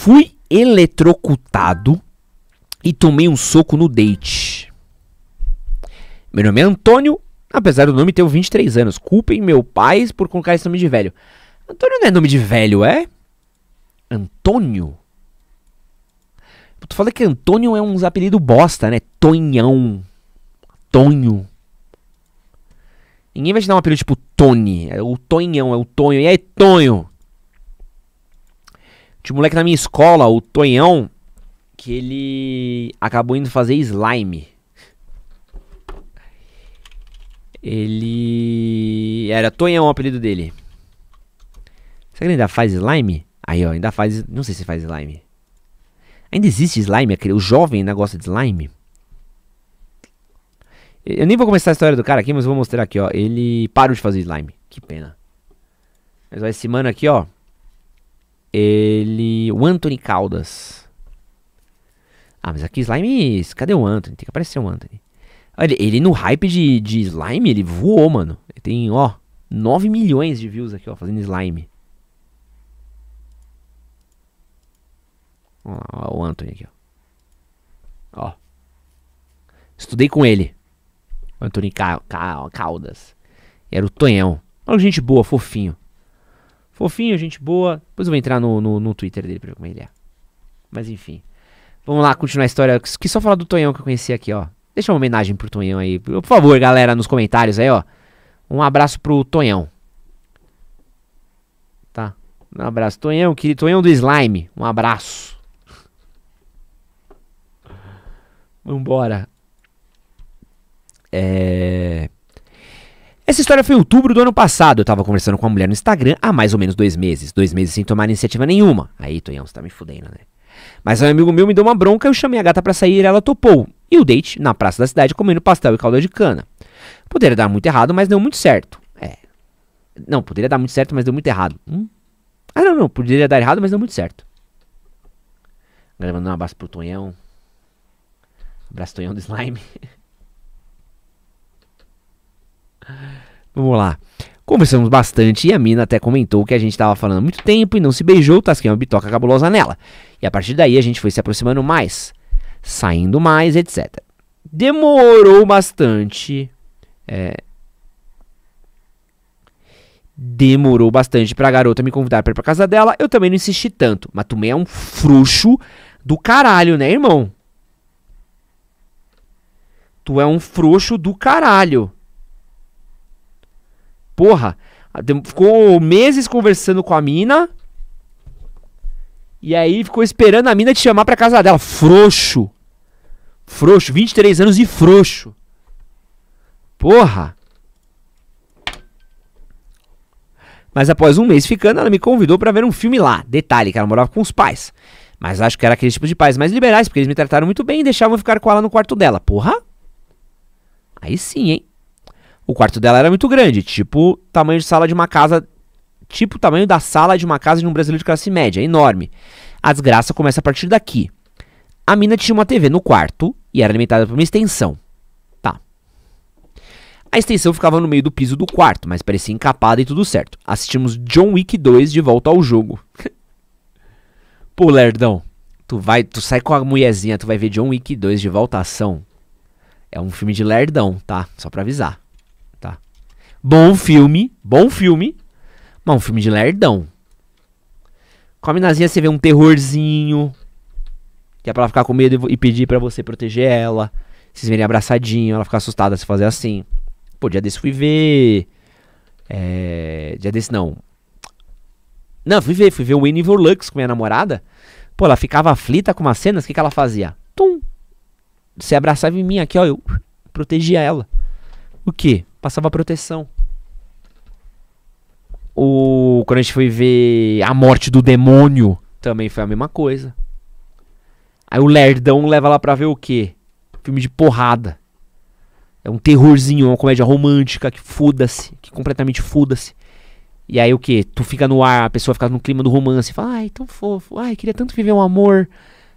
Fui eletrocutado e tomei um soco no date. Meu nome é Antônio, apesar do nome ter 23 anos. Culpem meu pai por colocar esse nome de velho. Antônio não é nome de velho, é? Antônio? Tu fala que Antônio é um apelido bosta, né? Tonhão. Tonho. Ninguém vai te dar um apelido tipo Tony. É o Tonhão, é o Tonho. E aí, Tonho? Tinha um moleque na minha escola, o Tonhão, que ele acabou indo fazer slime. Ele. Era Tonhão o apelido dele. Será que ele ainda faz slime? Aí, ó, ainda faz. Não sei se faz slime. Ainda existe slime? O jovem ainda gosta de slime? Eu nem vou começar a história do cara aqui, mas vou mostrar aqui, ó. Ele parou de fazer slime. Que pena. Mas ó, esse mano aqui, ó ele. O Anthony Caldas. Ah, mas aqui slime. Cadê o Anthony? Tem que aparecer o Anthony. Ele, ele no hype de, de slime, ele voou, mano. Ele tem, ó, 9 milhões de views aqui, ó, fazendo slime. Ó, ó o Anthony aqui, ó. Ó. Estudei com ele. O Anthony Ca Ca Caldas. Era o Tonhão. Olha gente boa, fofinho. Fofinho, gente boa. Depois eu vou entrar no, no, no Twitter dele pra ver como ele é. Mas enfim. Vamos lá continuar a história. Que só falar do Tonhão que eu conheci aqui, ó. Deixa uma homenagem pro Tonhão aí. Por favor, galera, nos comentários aí, ó. Um abraço pro Tonhão. Tá? Um abraço. Tonhão, querido. Tonhão do Slime. Um abraço. Vambora. É. Essa história foi em outubro do ano passado. Eu tava conversando com uma mulher no Instagram há mais ou menos dois meses. Dois meses sem tomar iniciativa nenhuma. Aí, Tonhão, você tá me fudendo, né? Mas um amigo meu me deu uma bronca, eu chamei a gata para sair e ela topou. E o date, na praça da cidade, comendo pastel e calda de cana. Poderia dar muito errado, mas deu muito certo. É. Não, poderia dar muito certo, mas deu muito errado. Hum? Ah, não, não. Poderia dar errado, mas deu muito certo. Gravando um abraço pro Tonhão. Abraço, Tonhão do Slime. Vamos lá. Conversamos bastante e a mina até comentou que a gente tava falando há muito tempo e não se beijou, tasquei tá uma bitoca cabulosa nela. E a partir daí a gente foi se aproximando mais, saindo mais, etc. Demorou bastante. É... Demorou bastante pra garota me convidar pra ir pra casa dela. Eu também não insisti tanto. Mas Matumé é um frouxo do caralho, né, irmão? Tu é um frouxo do caralho porra, ficou meses conversando com a mina. E aí ficou esperando a mina te chamar pra casa dela. Frouxo. Frouxo. 23 anos e frouxo. Porra. Mas após um mês ficando, ela me convidou para ver um filme lá. Detalhe, que ela morava com os pais. Mas acho que era aquele tipo de pais mais liberais, porque eles me trataram muito bem e deixavam ficar com ela no quarto dela. Porra. Aí sim, hein. O quarto dela era muito grande, tipo tamanho de sala de uma casa, tipo o tamanho da sala de uma casa de um brasileiro de classe média, enorme. A desgraça começa a partir daqui. A mina tinha uma TV no quarto e era alimentada por uma extensão. Tá. A extensão ficava no meio do piso do quarto, mas parecia encapada e tudo certo. Assistimos John Wick 2 de volta ao jogo. Pô, lerdão, tu vai, tu sai com a mulherzinha, tu vai ver John Wick 2 de volta à ação. É um filme de lerdão, tá? Só pra avisar. Bom filme, bom filme, mas um filme de lerdão. Com a minazinha você vê um terrorzinho, que é pra ela ficar com medo e pedir para você proteger ela. Vocês verem abraçadinho, ela ficar assustada se fazer assim. Pô, dia desse fui ver. É, dia desse não. Não, fui ver, fui ver o Winnie Lux com minha namorada. Pô, ela ficava aflita com umas cenas, o que, que ela fazia? Tum! Se abraçava em mim aqui, ó, eu protegia ela. O que? Passava proteção. O, quando a gente foi ver A Morte do Demônio, também foi a mesma coisa. Aí o Lerdão leva lá pra ver o quê? Filme de porrada. É um terrorzinho, uma comédia romântica que foda-se, que completamente foda-se. E aí o que? Tu fica no ar, a pessoa fica no clima do romance, fala, ai, tão fofo, ai, queria tanto viver um amor.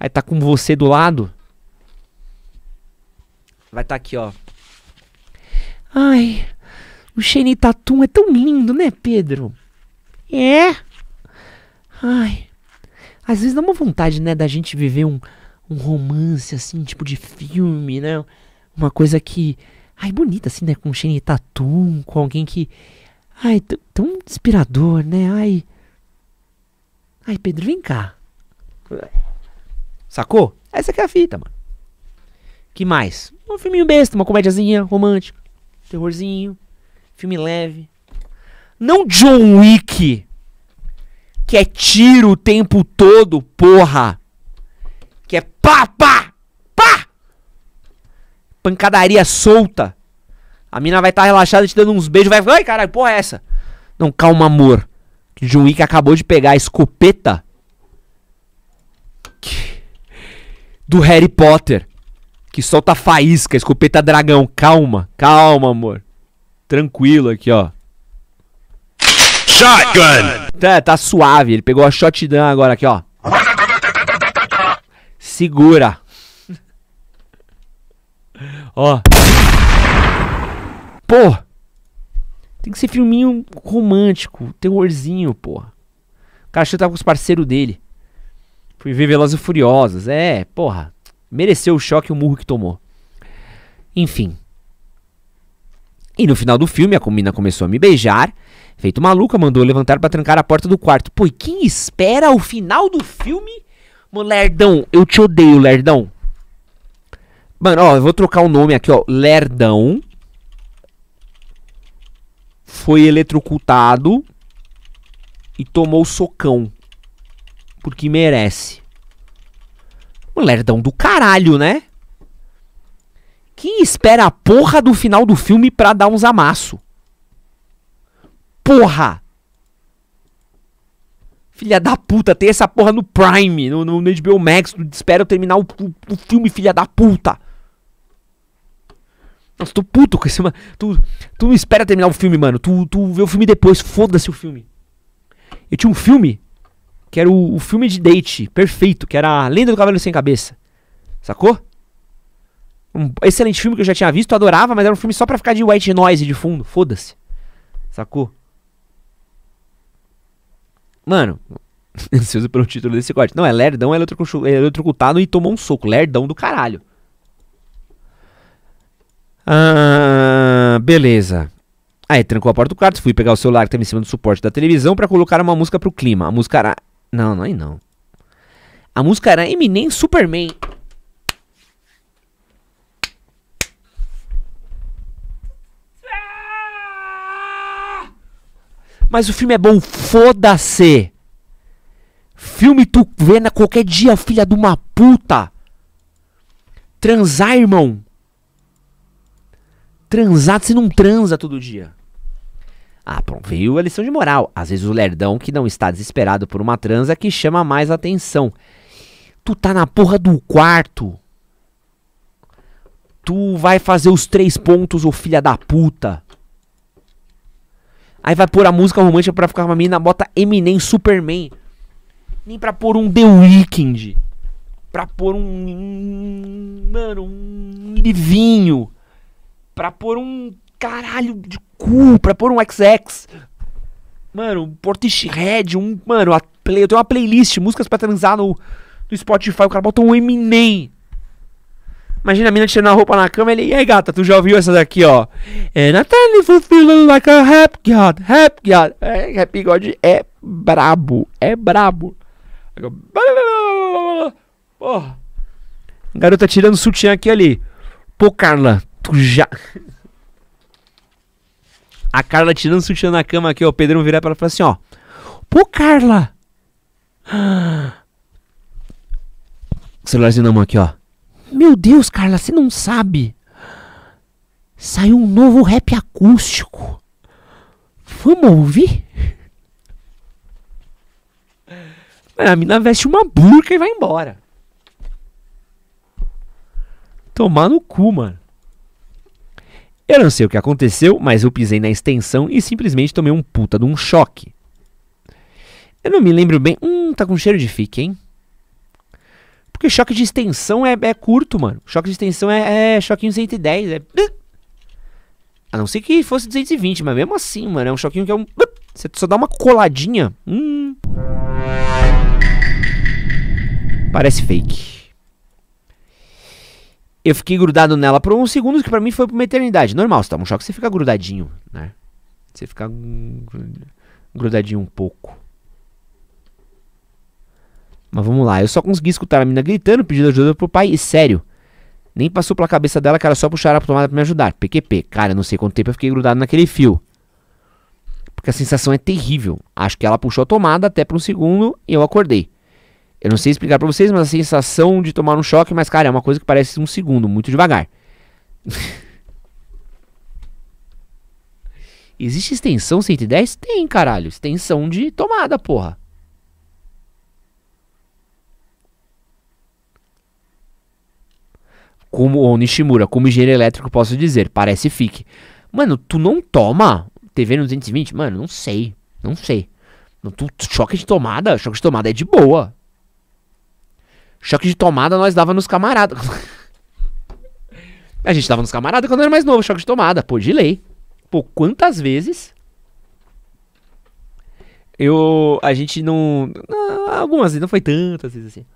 Aí tá com você do lado. Vai tá aqui, ó. Ai, o Shane Tatum é tão lindo, né, Pedro? É. Ai. Às vezes dá uma vontade, né, da gente viver um, um romance, assim, tipo de filme, né? Uma coisa que. Ai, bonita, assim, né? Com o Shane Tatum, com alguém que. Ai, tão inspirador, né? Ai. Ai, Pedro, vem cá. Sacou? Essa aqui é a fita, mano. Que mais? Um filminho besta, uma comédiazinha romântica, terrorzinho. Filme leve. Não John Wick, que é tiro o tempo todo, porra. Que é pá, pá, pá. Pancadaria solta. A mina vai estar tá relaxada te dando uns beijos, vai ai caralho, porra é essa? Não, calma, amor. John Wick acabou de pegar a escopeta do Harry Potter que solta faísca, escopeta dragão. Calma, calma, amor tranquilo aqui, ó. Shotgun! Tá, tá suave, ele pegou a shotgun agora aqui, ó. Segura. ó. Pô! Tem que ser filminho romântico, terrorzinho, porra. O cara achou que tava tá com os parceiros dele. Fui ver Velozes e furiosas É, porra. Mereceu o choque e o murro que tomou. Enfim. E no final do filme, a comina começou a me beijar. Feito maluca, mandou levantar para trancar a porta do quarto. Pô, e quem espera o final do filme? Mano, Lerdão, eu te odeio, Lerdão. Mano, ó, eu vou trocar o nome aqui, ó. Lerdão foi eletrocutado e tomou socão. Porque merece. Lerdão do caralho, né? Quem espera a porra do final do filme pra dar uns amasso? Porra! Filha da puta, tem essa porra no Prime, no, no, no HBO Max, tu espera eu terminar o, o, o filme, filha da puta! Nossa, tô puto com esse, Tu, tu não espera terminar o filme, mano. Tu, tu vê o filme depois, foda-se o filme. Eu tinha um filme, que era o, o filme de date, perfeito, que era A Lenda do Cavaleiro Sem Cabeça. Sacou? Um excelente filme que eu já tinha visto, adorava, mas era um filme só pra ficar de white noise de fundo. Foda-se. Sacou? Mano, ansioso pelo título desse corte. Não, é Lerdão é, é eletrocutado e tomou um soco. Lerdão do caralho. Ah, beleza. Aí trancou a porta do quarto, fui pegar o celular que tava em cima do suporte da televisão para colocar uma música pro clima. A música era... Não, não, aí é não. A música era Eminem Superman. Mas o filme é bom, foda-se. Filme tu vê na qualquer dia, filha de uma puta. Transar, irmão. Transar, você não transa todo dia. Ah, pronto, veio a lição de moral. Às vezes o lerdão que não está desesperado por uma transa é que chama mais atenção. Tu tá na porra do quarto. Tu vai fazer os três pontos, ô filha da puta. Aí vai pôr a música romântica pra ficar uma menina, bota Eminem, Superman. Nem pra pôr um The Weeknd. Pra pôr um. Mano, um livinho. Pra pôr um caralho de cu. Pra pôr um XX. Mano, um Portishead. Um. Mano, a play, eu tenho uma playlist, músicas pra transar no, no Spotify. O cara bota um Eminem. Imagina a mina tirando a roupa na cama ele, e aí gata, tu já ouviu essa daqui, ó? And I fulfilling like a rap god, rap god. É, rap god é brabo, é brabo. Porra. Garota tirando sutiã aqui ali. Pô, Carla, tu já. A Carla tirando sutiã na cama aqui, ó. O Pedrão virar pra ela e falar assim, ó. Pô, Carla! O celularzinho na mão aqui, ó. Meu Deus, Carla, você não sabe? Saiu um novo rap acústico. Vamos ouvir? A mina veste uma burca e vai embora. Tomar no cu, mano. Eu não sei o que aconteceu, mas eu pisei na extensão e simplesmente tomei um puta de um choque. Eu não me lembro bem. Hum, tá com cheiro de fique, hein? Porque choque de extensão é, é curto, mano. Choque de extensão é, é choquinho 110. É... A não ser que fosse 220, mas mesmo assim, mano, é um choquinho que é um. Você só dá uma coladinha. Hum. Parece fake. Eu fiquei grudado nela por uns segundos, que para mim foi pra uma eternidade. Normal, se toma um choque, você fica grudadinho, né? Você fica grudadinho um pouco. Mas vamos lá. Eu só consegui escutar a menina gritando, pedindo ajuda pro pai. E sério, nem passou pela cabeça dela que era só puxar a tomada pra me ajudar. PQP. Cara, eu não sei quanto tempo eu fiquei grudado naquele fio. Porque a sensação é terrível. Acho que ela puxou a tomada até por um segundo e eu acordei. Eu não sei explicar pra vocês, mas a sensação de tomar um choque, mas cara, é uma coisa que parece um segundo, muito devagar. Existe extensão 110? Tem, caralho. Extensão de tomada, porra. como ou Nishimura, como engenheiro elétrico posso dizer, parece fique. Mano, tu não toma TV no 220? Mano, não sei, não sei. Tu, choque de tomada, choque de tomada é de boa. Choque de tomada nós dava nos camaradas. a gente dava nos camaradas quando era mais novo, choque de tomada, pô, de lei. Pô, quantas vezes eu a gente não, não ah, algumas vezes, não foi tantas vezes assim.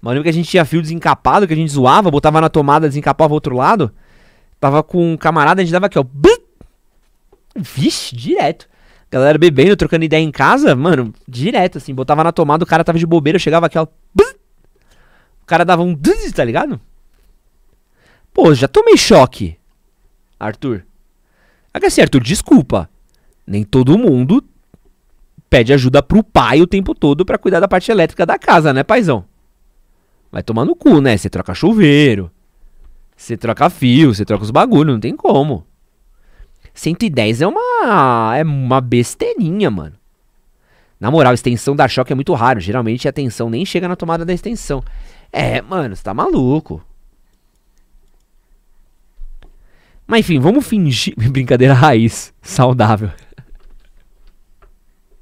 Mas lembra que a gente tinha fio desencapado, que a gente zoava, botava na tomada, desencapava o outro lado. Tava com um camarada, a gente dava aqui, ó. Vixe, direto. Galera bebendo, trocando ideia em casa, mano, direto, assim. Botava na tomada, o cara tava de bobeira, eu chegava aqui, ó. O cara dava um. Tá ligado? Pô, já tomei choque. Arthur. É assim, Arthur, desculpa. Nem todo mundo pede ajuda pro pai o tempo todo para cuidar da parte elétrica da casa, né, paizão? Vai tomar no cu, né? Você troca chuveiro, você troca fio, você troca os bagulho, não tem como. 110 é uma é uma besteirinha, mano. Na moral, extensão da choque é muito raro. Geralmente a tensão nem chega na tomada da extensão. É, mano, você tá maluco. Mas enfim, vamos fingir. Brincadeira raiz. Saudável.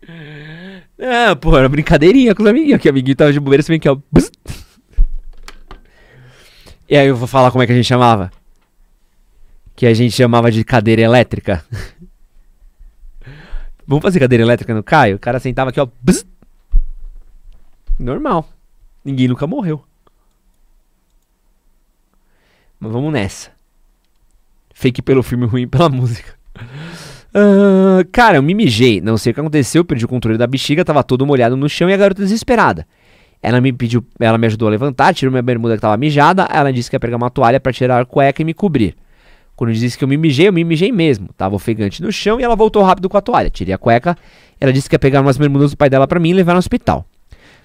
É, pô, era brincadeirinha com os amiguinhos. Que amiguinho tava de bobeira, se bem que ó. E aí eu vou falar como é que a gente chamava. Que a gente chamava de cadeira elétrica. Vamos fazer cadeira elétrica no Caio? O cara sentava aqui, ó. Bzz. Normal. Ninguém nunca morreu. Mas vamos nessa. Fake pelo filme, ruim pela música. Uh, cara, eu me mijei. Não sei o que aconteceu, perdi o controle da bexiga, tava todo molhado no chão e a garota desesperada. Ela me pediu, ela me ajudou a levantar, tirou minha bermuda que estava mijada. Ela disse que ia pegar uma toalha para tirar a cueca e me cobrir. Quando disse que eu me mijei, eu me mijei mesmo. Tava ofegante no chão e ela voltou rápido com a toalha. Tirei a cueca. Ela disse que ia pegar umas bermudas do pai dela para mim e levar no hospital.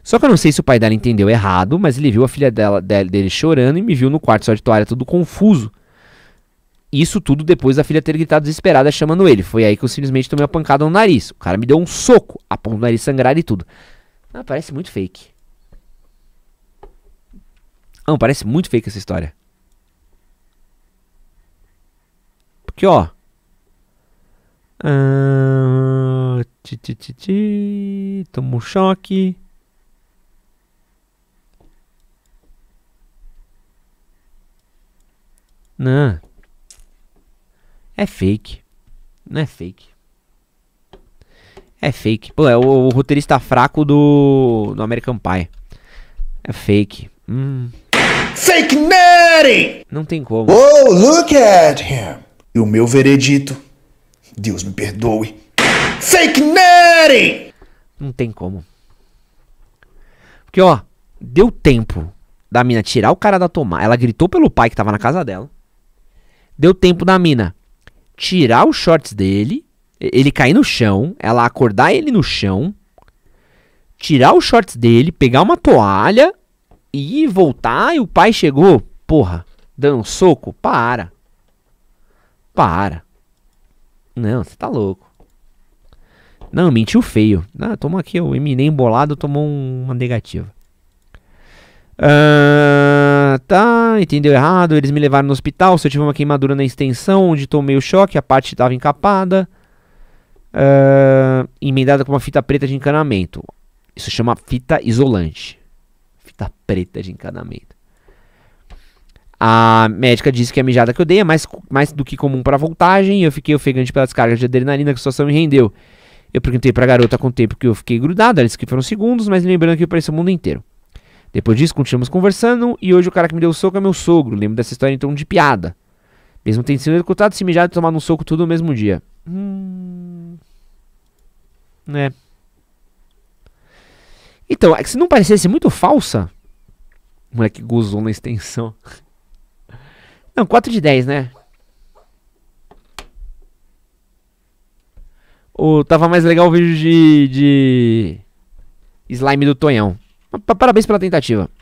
Só que eu não sei se o pai dela entendeu errado, mas ele viu a filha dela, dele chorando e me viu no quarto só de toalha, todo confuso. Isso tudo depois da filha ter gritado desesperada chamando ele. Foi aí que eu simplesmente tomei uma pancada no nariz. O cara me deu um soco, apontou o nariz sangrar e tudo. Ah, parece muito fake. Não, parece muito fake essa história. Porque, ó. Ah, ti, ti, ti, ti, toma um choque. Não. É fake. Não é fake. É fake. Pô, é o, o roteirista fraco do, do American Pie. É fake. Hum. Fake Nutty! Não tem como. Oh, look at him! E o meu veredito, Deus me perdoe. Fake Nutty! Não tem como. Porque, ó, deu tempo da mina tirar o cara da tomada. Ela gritou pelo pai que tava na casa dela. Deu tempo da mina tirar os shorts dele, ele cair no chão, ela acordar ele no chão, tirar os shorts dele, pegar uma toalha ir voltar e o pai chegou, porra, dando um soco, para. Para. Não, você tá louco. Não, mentiu feio. Ah, toma aqui, o Eminem embolado tomou um, uma negativa. Uh, tá, entendeu errado. Eles me levaram no hospital. Se eu tive uma queimadura na extensão, onde tomei o choque, a parte estava encapada. Uh, emendada com uma fita preta de encanamento. Isso chama fita isolante lista preta de encanamento. A médica disse que é a mijada que eu dei é mais, mais do que comum para voltagem e eu fiquei ofegante pela descarga de adrenalina que a situação me rendeu. Eu perguntei pra garota com o tempo que eu fiquei grudado, ela disse que foram segundos, mas lembrando que eu parecia o mundo inteiro. Depois disso, continuamos conversando e hoje o cara que me deu o soco é meu sogro. Lembro dessa história então de piada. Mesmo tendo sido executado, se mijado e tomado um soco tudo no mesmo dia. Hum. É. Então, é se não parecesse muito falsa. O moleque gozou na extensão. Não, 4 de 10, né? Ou tava mais legal o vídeo de, de slime do Tonhão. Parabéns pela tentativa.